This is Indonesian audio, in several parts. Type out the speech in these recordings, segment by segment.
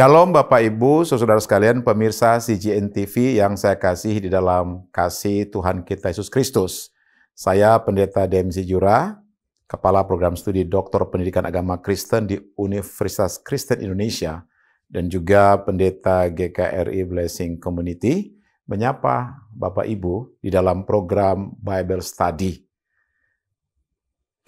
Shalom Bapak Ibu, saudara sekalian pemirsa CGN TV yang saya kasih di dalam kasih Tuhan kita Yesus Kristus. Saya Pendeta DMC Jura, Kepala Program Studi Doktor Pendidikan Agama Kristen di Universitas Kristen Indonesia dan juga Pendeta GKRI Blessing Community menyapa Bapak Ibu di dalam program Bible Study.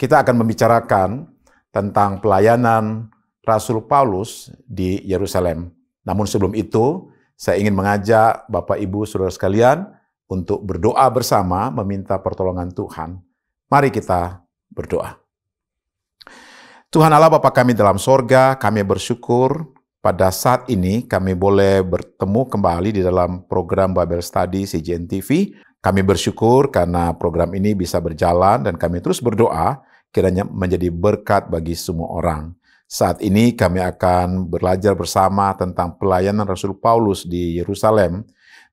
Kita akan membicarakan tentang pelayanan Rasul Paulus di Yerusalem. Namun sebelum itu, saya ingin mengajak Bapak Ibu Saudara sekalian untuk berdoa bersama meminta pertolongan Tuhan. Mari kita berdoa. Tuhan Allah Bapa kami dalam sorga, kami bersyukur pada saat ini kami boleh bertemu kembali di dalam program Babel Study CGN TV. Kami bersyukur karena program ini bisa berjalan dan kami terus berdoa kiranya menjadi berkat bagi semua orang. Saat ini kami akan belajar bersama tentang pelayanan Rasul Paulus di Yerusalem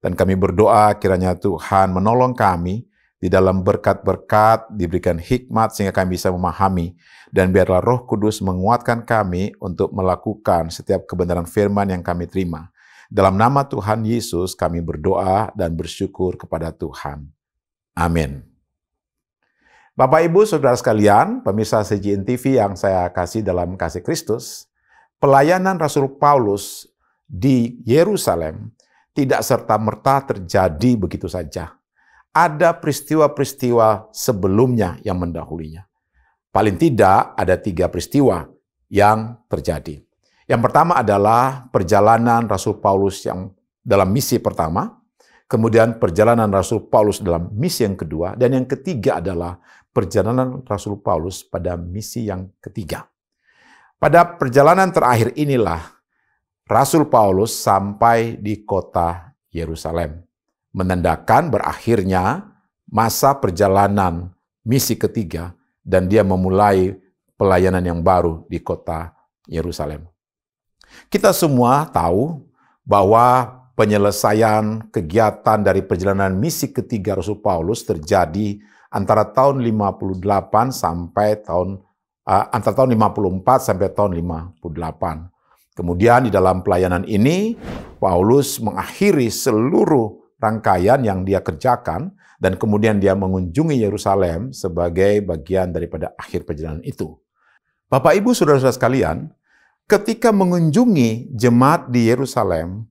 dan kami berdoa kiranya Tuhan menolong kami di dalam berkat-berkat diberikan hikmat sehingga kami bisa memahami dan biarlah Roh Kudus menguatkan kami untuk melakukan setiap kebenaran firman yang kami terima. Dalam nama Tuhan Yesus kami berdoa dan bersyukur kepada Tuhan. Amin. Bapak Ibu Saudara sekalian, pemirsa CGN TV yang saya kasih dalam kasih Kristus, pelayanan Rasul Paulus di Yerusalem tidak serta-merta terjadi begitu saja. Ada peristiwa-peristiwa sebelumnya yang mendahulinya. Paling tidak ada tiga peristiwa yang terjadi. Yang pertama adalah perjalanan Rasul Paulus yang dalam misi pertama, kemudian perjalanan Rasul Paulus dalam misi yang kedua, dan yang ketiga adalah perjalanan Rasul Paulus pada misi yang ketiga. Pada perjalanan terakhir inilah Rasul Paulus sampai di kota Yerusalem, menandakan berakhirnya masa perjalanan misi ketiga dan dia memulai pelayanan yang baru di kota Yerusalem. Kita semua tahu bahwa penyelesaian kegiatan dari perjalanan misi ketiga Rasul Paulus terjadi antara tahun 58 sampai tahun uh, antara tahun 54 sampai tahun 58. Kemudian di dalam pelayanan ini Paulus mengakhiri seluruh rangkaian yang dia kerjakan dan kemudian dia mengunjungi Yerusalem sebagai bagian daripada akhir perjalanan itu. Bapak Ibu Saudara-saudara sekalian, ketika mengunjungi jemaat di Yerusalem,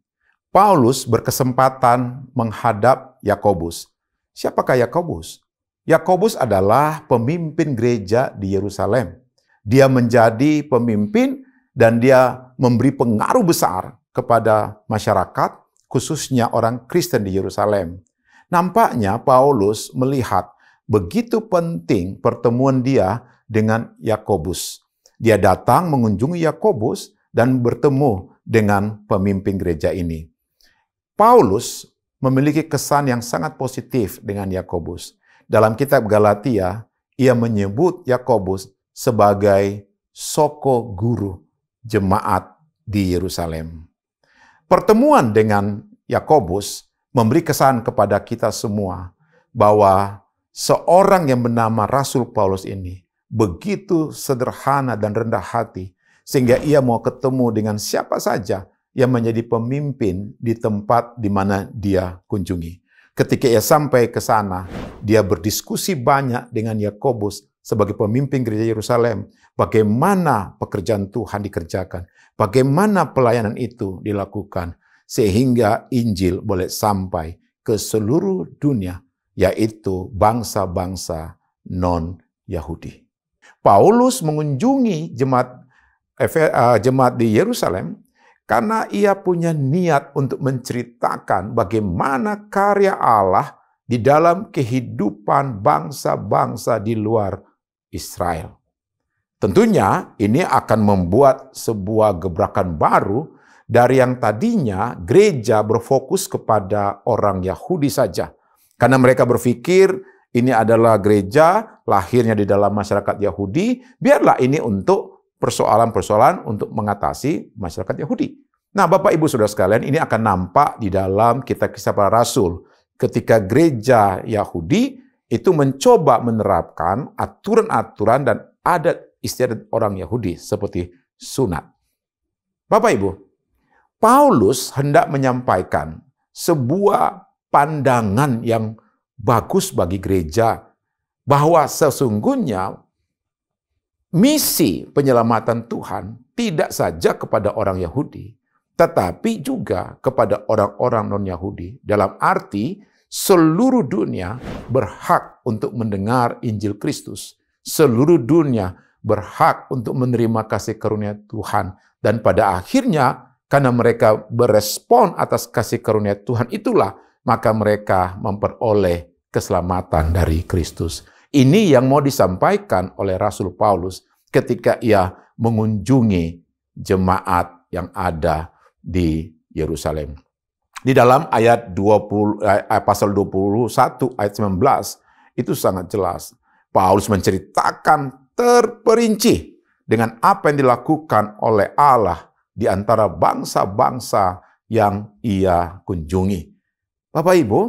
Paulus berkesempatan menghadap Yakobus. Siapakah Yakobus? Yakobus adalah pemimpin gereja di Yerusalem. Dia menjadi pemimpin dan dia memberi pengaruh besar kepada masyarakat, khususnya orang Kristen di Yerusalem. Nampaknya Paulus melihat begitu penting pertemuan dia dengan Yakobus. Dia datang mengunjungi Yakobus dan bertemu dengan pemimpin gereja ini. Paulus memiliki kesan yang sangat positif dengan Yakobus. Dalam kitab Galatia, ia menyebut Yakobus sebagai soko guru jemaat di Yerusalem. Pertemuan dengan Yakobus memberi kesan kepada kita semua bahwa seorang yang bernama Rasul Paulus ini begitu sederhana dan rendah hati sehingga ia mau ketemu dengan siapa saja yang menjadi pemimpin di tempat di mana dia kunjungi. Ketika ia sampai ke sana, dia berdiskusi banyak dengan Yakobus sebagai pemimpin gereja Yerusalem, bagaimana pekerjaan Tuhan dikerjakan, bagaimana pelayanan itu dilakukan sehingga Injil boleh sampai ke seluruh dunia, yaitu bangsa-bangsa non-Yahudi. Paulus mengunjungi jemaat eh, jemaat di Yerusalem karena ia punya niat untuk menceritakan bagaimana karya Allah di dalam kehidupan bangsa-bangsa di luar Israel. Tentunya ini akan membuat sebuah gebrakan baru dari yang tadinya gereja berfokus kepada orang Yahudi saja. Karena mereka berpikir ini adalah gereja lahirnya di dalam masyarakat Yahudi, biarlah ini untuk persoalan-persoalan untuk mengatasi masyarakat Yahudi. Nah, Bapak Ibu Saudara sekalian, ini akan nampak di dalam kitab kisah para rasul ketika gereja Yahudi itu mencoba menerapkan aturan-aturan dan adat istiadat orang Yahudi seperti sunat. Bapak Ibu, Paulus hendak menyampaikan sebuah pandangan yang bagus bagi gereja bahwa sesungguhnya misi penyelamatan Tuhan tidak saja kepada orang Yahudi, tetapi juga kepada orang-orang non-Yahudi. Dalam arti, seluruh dunia berhak untuk mendengar Injil Kristus. Seluruh dunia berhak untuk menerima kasih karunia Tuhan. Dan pada akhirnya, karena mereka berespon atas kasih karunia Tuhan itulah, maka mereka memperoleh keselamatan dari Kristus. Ini yang mau disampaikan oleh Rasul Paulus ketika ia mengunjungi jemaat yang ada di Yerusalem. Di dalam ayat 20 eh, eh, pasal 21 ayat 19 itu sangat jelas. Paulus menceritakan terperinci dengan apa yang dilakukan oleh Allah di antara bangsa-bangsa yang ia kunjungi. Bapak Ibu,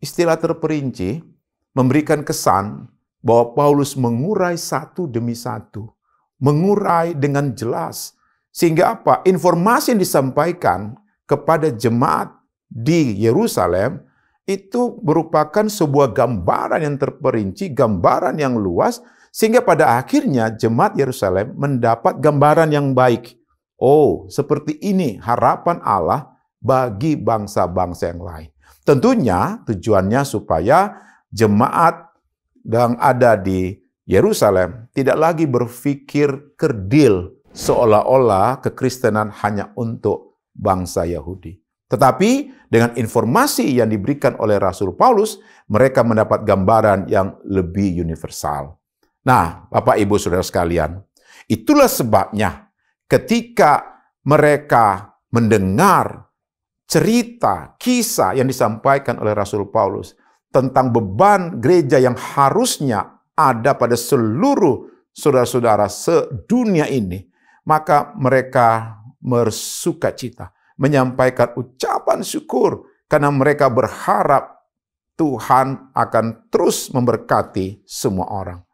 istilah terperinci memberikan kesan bahwa Paulus mengurai satu demi satu, mengurai dengan jelas sehingga apa? Informasi yang disampaikan kepada jemaat di Yerusalem itu merupakan sebuah gambaran yang terperinci, gambaran yang luas, sehingga pada akhirnya jemaat Yerusalem mendapat gambaran yang baik. Oh, seperti ini harapan Allah bagi bangsa-bangsa yang lain. Tentunya tujuannya supaya jemaat yang ada di Yerusalem tidak lagi berpikir kerdil seolah-olah kekristenan hanya untuk bangsa Yahudi. Tetapi dengan informasi yang diberikan oleh Rasul Paulus, mereka mendapat gambaran yang lebih universal. Nah, Bapak Ibu Saudara sekalian, itulah sebabnya ketika mereka mendengar cerita, kisah yang disampaikan oleh Rasul Paulus, tentang beban gereja yang harusnya ada pada seluruh saudara-saudara sedunia ini, maka mereka bersuka cita, menyampaikan ucapan syukur karena mereka berharap Tuhan akan terus memberkati semua orang.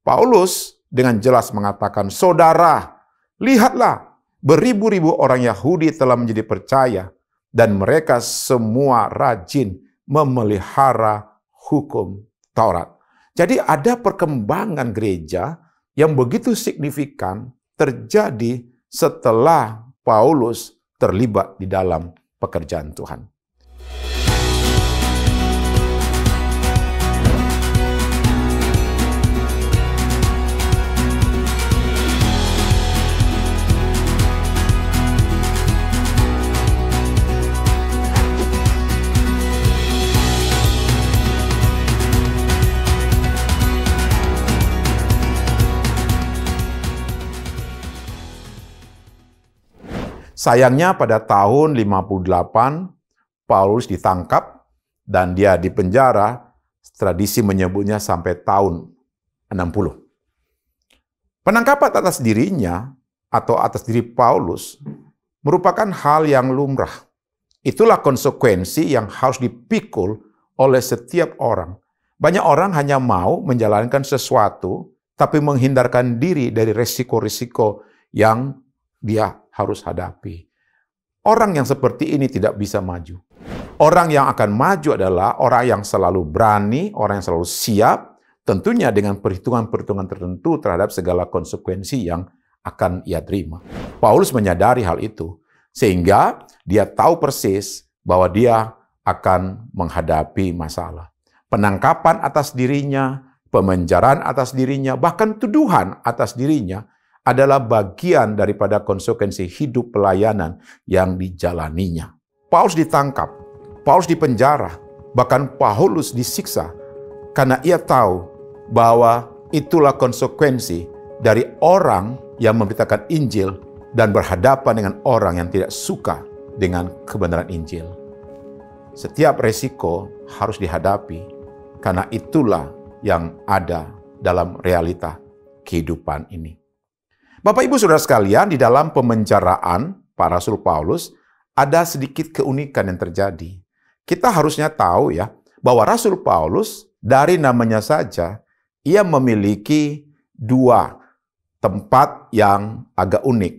Paulus dengan jelas mengatakan, "Saudara, lihatlah, beribu-ribu orang Yahudi telah menjadi percaya dan mereka semua rajin memelihara hukum Taurat. Jadi ada perkembangan gereja yang begitu signifikan terjadi setelah Paulus terlibat di dalam pekerjaan Tuhan. Sayangnya pada tahun 58 Paulus ditangkap dan dia dipenjara. Tradisi menyebutnya sampai tahun 60. Penangkapan atas dirinya atau atas diri Paulus merupakan hal yang lumrah. Itulah konsekuensi yang harus dipikul oleh setiap orang. Banyak orang hanya mau menjalankan sesuatu, tapi menghindarkan diri dari resiko-resiko yang dia harus hadapi. Orang yang seperti ini tidak bisa maju. Orang yang akan maju adalah orang yang selalu berani, orang yang selalu siap, tentunya dengan perhitungan-perhitungan tertentu terhadap segala konsekuensi yang akan ia terima. Paulus menyadari hal itu, sehingga dia tahu persis bahwa dia akan menghadapi masalah. Penangkapan atas dirinya, pemenjaraan atas dirinya, bahkan tuduhan atas dirinya adalah bagian daripada konsekuensi hidup pelayanan yang dijalaninya. Paulus ditangkap, Paulus dipenjara, bahkan Paulus disiksa karena ia tahu bahwa itulah konsekuensi dari orang yang memberitakan Injil dan berhadapan dengan orang yang tidak suka dengan kebenaran Injil. Setiap resiko harus dihadapi karena itulah yang ada dalam realita kehidupan ini. Bapak Ibu Saudara sekalian, di dalam pemenjaraan para Rasul Paulus ada sedikit keunikan yang terjadi. Kita harusnya tahu ya bahwa Rasul Paulus dari namanya saja ia memiliki dua tempat yang agak unik.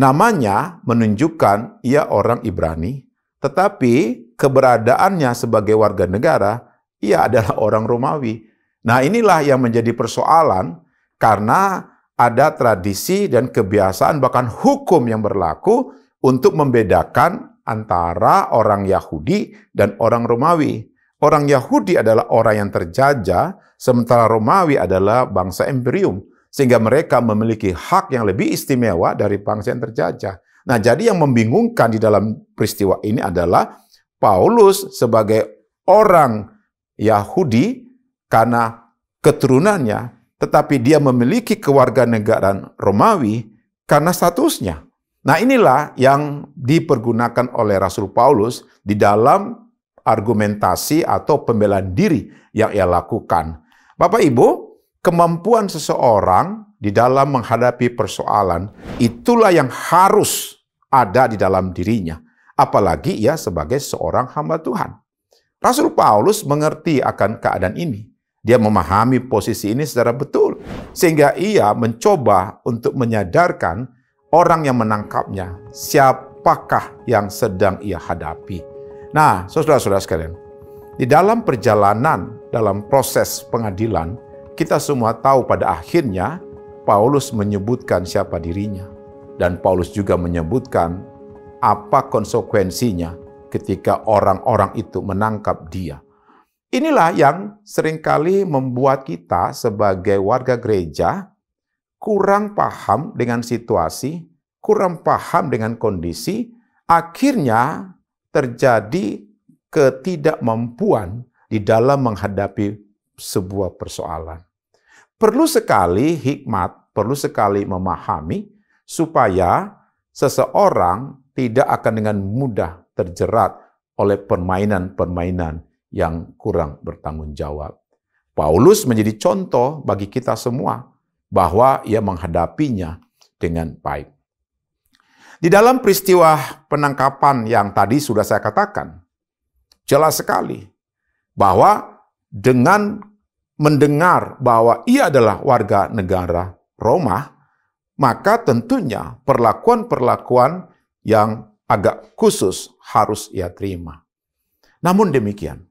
Namanya menunjukkan ia orang Ibrani, tetapi keberadaannya sebagai warga negara ia adalah orang Romawi. Nah, inilah yang menjadi persoalan karena ada tradisi dan kebiasaan bahkan hukum yang berlaku untuk membedakan antara orang Yahudi dan orang Romawi. Orang Yahudi adalah orang yang terjajah, sementara Romawi adalah bangsa imperium. Sehingga mereka memiliki hak yang lebih istimewa dari bangsa yang terjajah. Nah, jadi yang membingungkan di dalam peristiwa ini adalah Paulus sebagai orang Yahudi karena keturunannya tetapi dia memiliki kewarganegaraan Romawi karena statusnya. Nah, inilah yang dipergunakan oleh Rasul Paulus di dalam argumentasi atau pembelaan diri yang ia lakukan. Bapak Ibu, kemampuan seseorang di dalam menghadapi persoalan itulah yang harus ada di dalam dirinya, apalagi ia sebagai seorang hamba Tuhan. Rasul Paulus mengerti akan keadaan ini. Dia memahami posisi ini secara betul. Sehingga ia mencoba untuk menyadarkan orang yang menangkapnya, siapakah yang sedang ia hadapi. Nah, saudara-saudara sekalian, di dalam perjalanan, dalam proses pengadilan, kita semua tahu pada akhirnya Paulus menyebutkan siapa dirinya. Dan Paulus juga menyebutkan apa konsekuensinya ketika orang-orang itu menangkap dia. Inilah yang seringkali membuat kita sebagai warga gereja kurang paham dengan situasi, kurang paham dengan kondisi, akhirnya terjadi ketidakmampuan di dalam menghadapi sebuah persoalan. Perlu sekali hikmat, perlu sekali memahami supaya seseorang tidak akan dengan mudah terjerat oleh permainan-permainan yang kurang bertanggung jawab. Paulus menjadi contoh bagi kita semua bahwa ia menghadapinya dengan baik. Di dalam peristiwa penangkapan yang tadi sudah saya katakan, jelas sekali bahwa dengan mendengar bahwa ia adalah warga negara Roma, maka tentunya perlakuan-perlakuan yang agak khusus harus ia terima. Namun demikian,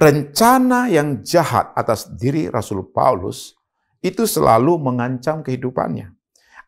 Rencana yang jahat atas diri Rasul Paulus itu selalu mengancam kehidupannya.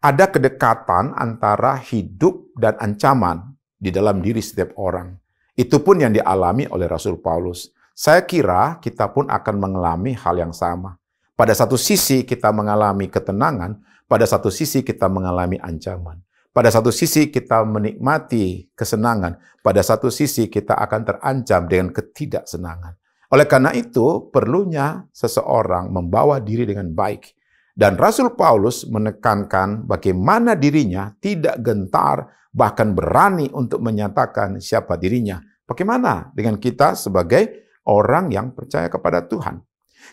Ada kedekatan antara hidup dan ancaman di dalam diri setiap orang. Itu pun yang dialami oleh Rasul Paulus. Saya kira kita pun akan mengalami hal yang sama. Pada satu sisi kita mengalami ketenangan, pada satu sisi kita mengalami ancaman. Pada satu sisi kita menikmati kesenangan, pada satu sisi kita akan terancam dengan ketidaksenangan. Oleh karena itu, perlunya seseorang membawa diri dengan baik. Dan Rasul Paulus menekankan bagaimana dirinya tidak gentar, bahkan berani untuk menyatakan siapa dirinya. Bagaimana dengan kita sebagai orang yang percaya kepada Tuhan?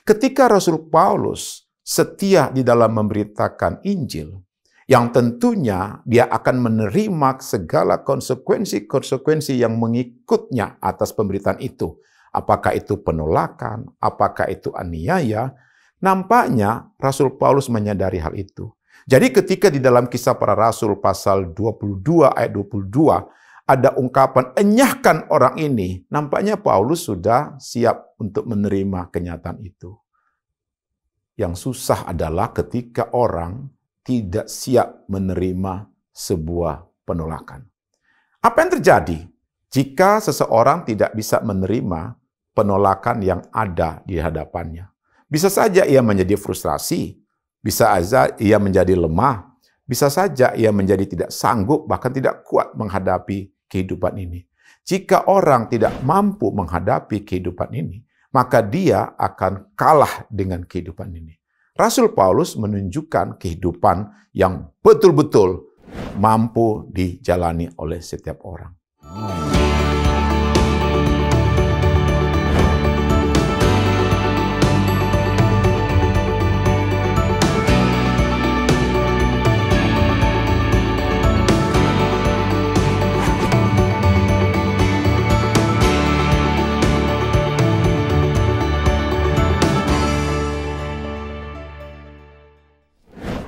Ketika Rasul Paulus setia di dalam memberitakan Injil, yang tentunya dia akan menerima segala konsekuensi-konsekuensi yang mengikutnya atas pemberitaan itu. Apakah itu penolakan? Apakah itu aniaya? Nampaknya Rasul Paulus menyadari hal itu. Jadi ketika di dalam kisah para rasul pasal 22 ayat 22 ada ungkapan enyahkan orang ini, nampaknya Paulus sudah siap untuk menerima kenyataan itu. Yang susah adalah ketika orang tidak siap menerima sebuah penolakan. Apa yang terjadi? Jika seseorang tidak bisa menerima penolakan yang ada di hadapannya, bisa saja ia menjadi frustrasi, bisa saja ia menjadi lemah, bisa saja ia menjadi tidak sanggup, bahkan tidak kuat menghadapi kehidupan ini. Jika orang tidak mampu menghadapi kehidupan ini, maka dia akan kalah dengan kehidupan ini. Rasul Paulus menunjukkan kehidupan yang betul-betul mampu dijalani oleh setiap orang.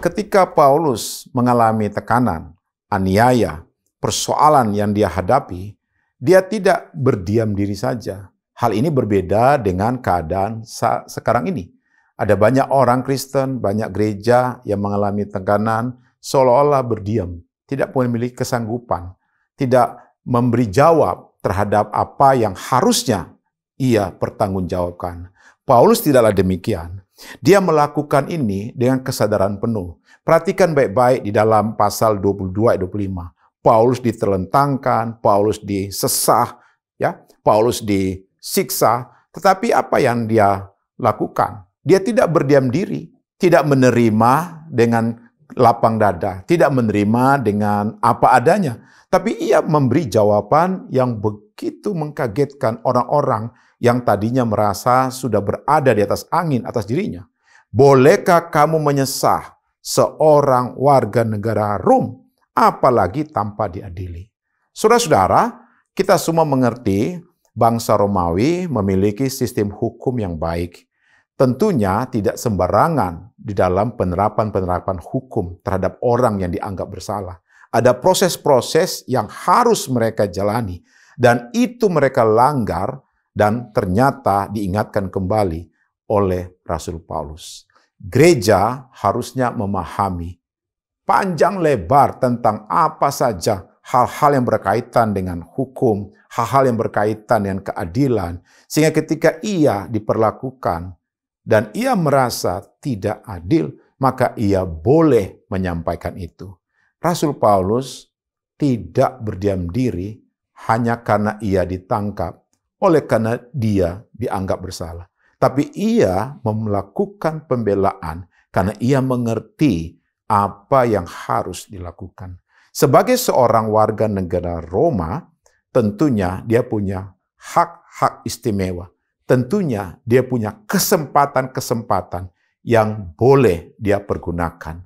ketika Paulus mengalami tekanan, aniaya, persoalan yang dia hadapi, dia tidak berdiam diri saja. Hal ini berbeda dengan keadaan sekarang ini. Ada banyak orang Kristen, banyak gereja yang mengalami tekanan, seolah-olah berdiam, tidak memiliki kesanggupan, tidak memberi jawab terhadap apa yang harusnya ia pertanggungjawabkan. Paulus tidaklah demikian. Dia melakukan ini dengan kesadaran penuh. Perhatikan baik-baik di dalam pasal 22 ayat 25. Paulus ditelentangkan, Paulus disesah, ya, Paulus disiksa, tetapi apa yang dia lakukan? Dia tidak berdiam diri, tidak menerima dengan lapang dada, tidak menerima dengan apa adanya, tapi ia memberi jawaban yang begitu mengkagetkan orang-orang yang tadinya merasa sudah berada di atas angin atas dirinya. Bolehkah kamu menyesah seorang warga negara Rum apalagi tanpa diadili? Saudara-saudara, kita semua mengerti bangsa Romawi memiliki sistem hukum yang baik. Tentunya tidak sembarangan di dalam penerapan-penerapan hukum terhadap orang yang dianggap bersalah. Ada proses-proses yang harus mereka jalani dan itu mereka langgar dan ternyata diingatkan kembali oleh Rasul Paulus. Gereja harusnya memahami panjang lebar tentang apa saja hal-hal yang berkaitan dengan hukum, hal-hal yang berkaitan dengan keadilan, sehingga ketika ia diperlakukan dan ia merasa tidak adil, maka ia boleh menyampaikan itu. Rasul Paulus tidak berdiam diri hanya karena ia ditangkap, oleh karena dia dianggap bersalah. Tapi ia melakukan pembelaan karena ia mengerti apa yang harus dilakukan. Sebagai seorang warga negara Roma, tentunya dia punya hak-hak istimewa. Tentunya dia punya kesempatan-kesempatan yang boleh dia pergunakan.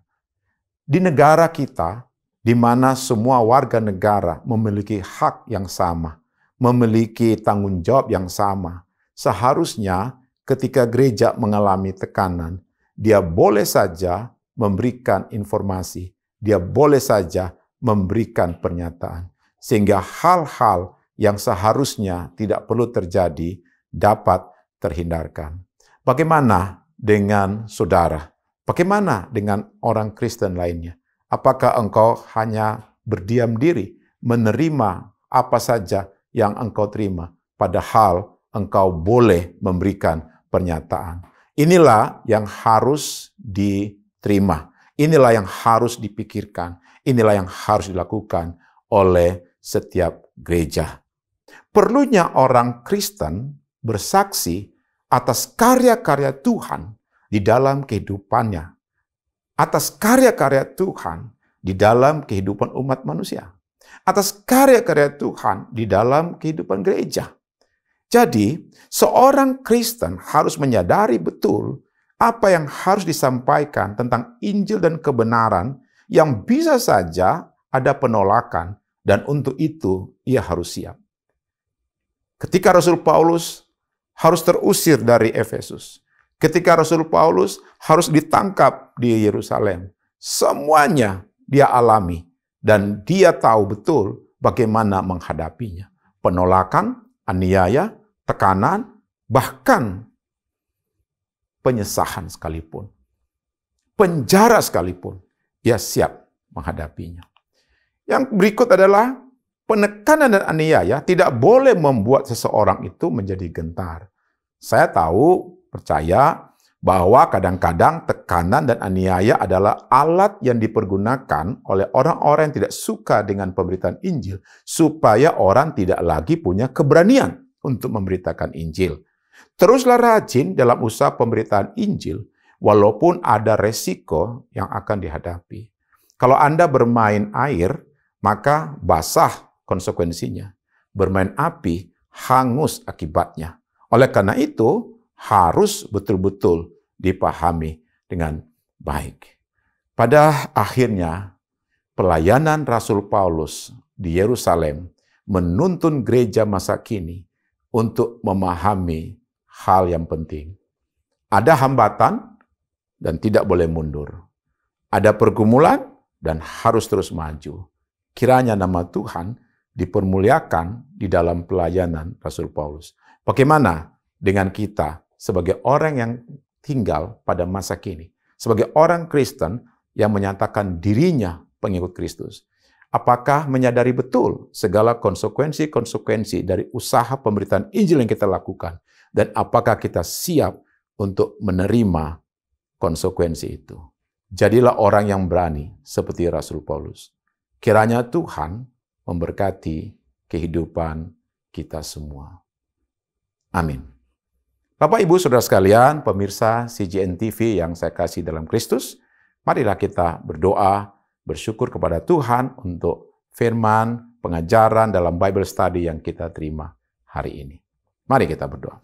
Di negara kita, di mana semua warga negara memiliki hak yang sama, memiliki tanggung jawab yang sama. Seharusnya ketika gereja mengalami tekanan, dia boleh saja memberikan informasi, dia boleh saja memberikan pernyataan. Sehingga hal-hal yang seharusnya tidak perlu terjadi dapat terhindarkan. Bagaimana dengan saudara? Bagaimana dengan orang Kristen lainnya? Apakah engkau hanya berdiam diri, menerima apa saja yang engkau terima, padahal engkau boleh memberikan pernyataan. Inilah yang harus diterima, inilah yang harus dipikirkan, inilah yang harus dilakukan oleh setiap gereja. Perlunya orang Kristen bersaksi atas karya-karya Tuhan di dalam kehidupannya atas karya-karya Tuhan di dalam kehidupan umat manusia, atas karya-karya Tuhan di dalam kehidupan gereja. Jadi, seorang Kristen harus menyadari betul apa yang harus disampaikan tentang Injil dan kebenaran yang bisa saja ada penolakan dan untuk itu ia harus siap. Ketika Rasul Paulus harus terusir dari Efesus, Ketika Rasul Paulus harus ditangkap di Yerusalem, semuanya dia alami dan dia tahu betul bagaimana menghadapinya. Penolakan, aniaya, tekanan, bahkan penyesahan sekalipun. Penjara sekalipun, ia siap menghadapinya. Yang berikut adalah penekanan dan aniaya tidak boleh membuat seseorang itu menjadi gentar. Saya tahu percaya bahwa kadang-kadang tekanan dan aniaya adalah alat yang dipergunakan oleh orang-orang yang tidak suka dengan pemberitaan Injil, supaya orang tidak lagi punya keberanian untuk memberitakan Injil. Teruslah rajin dalam usaha pemberitaan Injil, walaupun ada resiko yang akan dihadapi. Kalau Anda bermain air, maka basah konsekuensinya. Bermain api, hangus akibatnya. Oleh karena itu, harus betul-betul dipahami dengan baik. Pada akhirnya, pelayanan Rasul Paulus di Yerusalem menuntun gereja masa kini untuk memahami hal yang penting. Ada hambatan dan tidak boleh mundur. Ada pergumulan dan harus terus maju. Kiranya nama Tuhan dipermuliakan di dalam pelayanan Rasul Paulus. Bagaimana dengan kita sebagai orang yang tinggal pada masa kini, sebagai orang Kristen yang menyatakan dirinya pengikut Kristus. Apakah menyadari betul segala konsekuensi-konsekuensi dari usaha pemberitaan Injil yang kita lakukan? Dan apakah kita siap untuk menerima konsekuensi itu? Jadilah orang yang berani seperti Rasul Paulus. Kiranya Tuhan memberkati kehidupan kita semua. Amin. Bapak, Ibu, Saudara sekalian, pemirsa CGN TV yang saya kasih dalam Kristus, marilah kita berdoa, bersyukur kepada Tuhan untuk firman, pengajaran dalam Bible Study yang kita terima hari ini. Mari kita berdoa.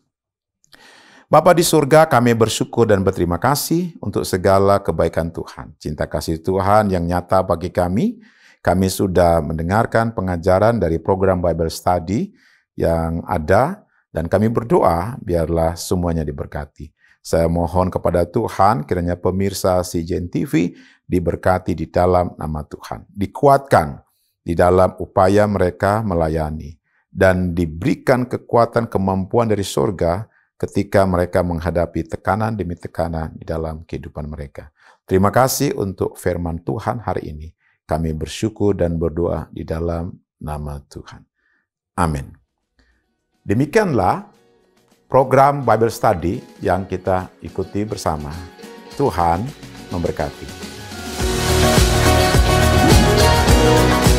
Bapak di surga, kami bersyukur dan berterima kasih untuk segala kebaikan Tuhan. Cinta kasih Tuhan yang nyata bagi kami. Kami sudah mendengarkan pengajaran dari program Bible Study yang ada dan kami berdoa, biarlah semuanya diberkati. Saya mohon kepada Tuhan, kiranya pemirsa CJN TV diberkati di dalam nama Tuhan. Dikuatkan di dalam upaya mereka melayani. Dan diberikan kekuatan kemampuan dari sorga ketika mereka menghadapi tekanan demi tekanan di dalam kehidupan mereka. Terima kasih untuk firman Tuhan hari ini. Kami bersyukur dan berdoa di dalam nama Tuhan. Amin. Demikianlah program Bible Study yang kita ikuti bersama. Tuhan memberkati.